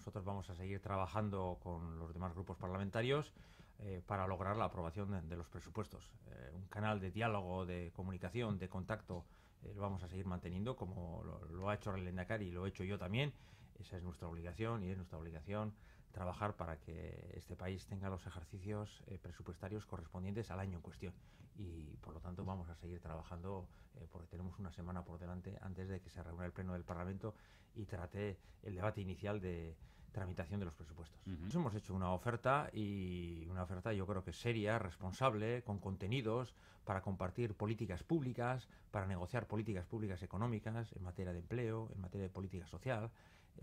nosotros vamos a seguir trabajando con los demás grupos parlamentarios eh, para lograr la aprobación de, los presupuestos. Eh, un canal de diálogo, de comunicación, de contacto, eh, lo vamos a seguir manteniendo como lo, ha hecho el y lo he hecho yo también. Esa es nuestra obligación y es nuestra obligación trabajar para que este país tenga los ejercicios presupuestarios correspondientes al año en cuestión. Y por lo tanto vamos a seguir trabajando porque tenemos semana por delante antes de que se reúna el Pleno del Parlamento y trate el debate inicial de tramitación de los presupuestos. hemos hecho una oferta y una oferta yo creo que seria, responsable, con contenidos para compartir políticas públicas, para negociar políticas públicas económicas en materia de empleo, en materia de política social,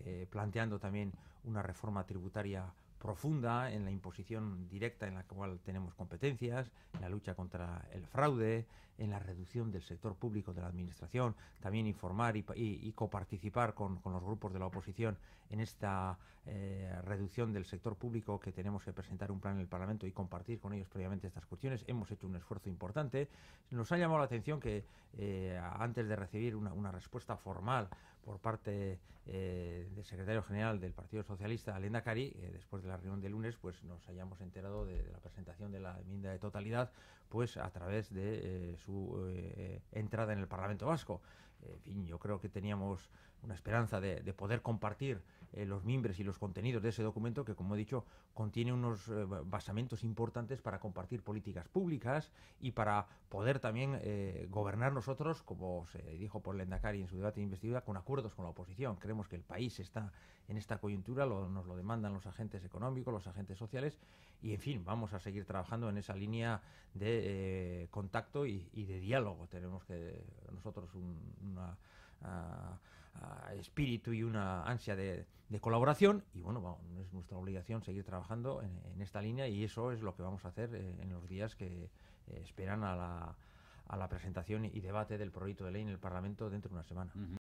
eh, planteando también una reforma tributaria profunda en la imposición directa en la cual tenemos competencias, en la lucha contra el fraude, en la reducción del sector público de la administración, también informar y, coparticipar con, los grupos de la oposición en esta eh, reducción del sector público que tenemos que presentar un plan en el Parlamento y compartir con ellos previamente estas cuestiones. Hemos hecho un esfuerzo importante. Nos ha llamado la atención que eh, antes de recibir una, respuesta formal por parte eh, del secretario general del Partido Socialista, Alenda Cari, después de la reunión de lunes pues nos hayamos enterado de, la presentación de la enmienda de totalidad pues a través de eh, su eh, eh, entrada en el Parlamento Vasco en fin, yo creo que teníamos una esperanza de, poder compartir eh, los mimbres y los contenidos de ese documento que, como he dicho, contiene unos eh, basamentos importantes para compartir políticas públicas y para poder también eh, gobernar nosotros, como se dijo por Lendakari en su debate de investidura, con acuerdos con la oposición. Creemos que el país está en esta coyuntura, nos lo demandan los agentes económicos, los agentes sociales y, en fin, vamos a seguir trabajando en esa línea de contacto y, y, de diálogo. Tenemos que nosotros un una, espíritu y una ansia de, colaboración y bueno, es nuestra obligación seguir trabajando en, esta línea y eso es lo que vamos a hacer eh, en los días que eh, esperan a la, a la presentación y debate del proyecto de ley en el Parlamento dentro de una semana.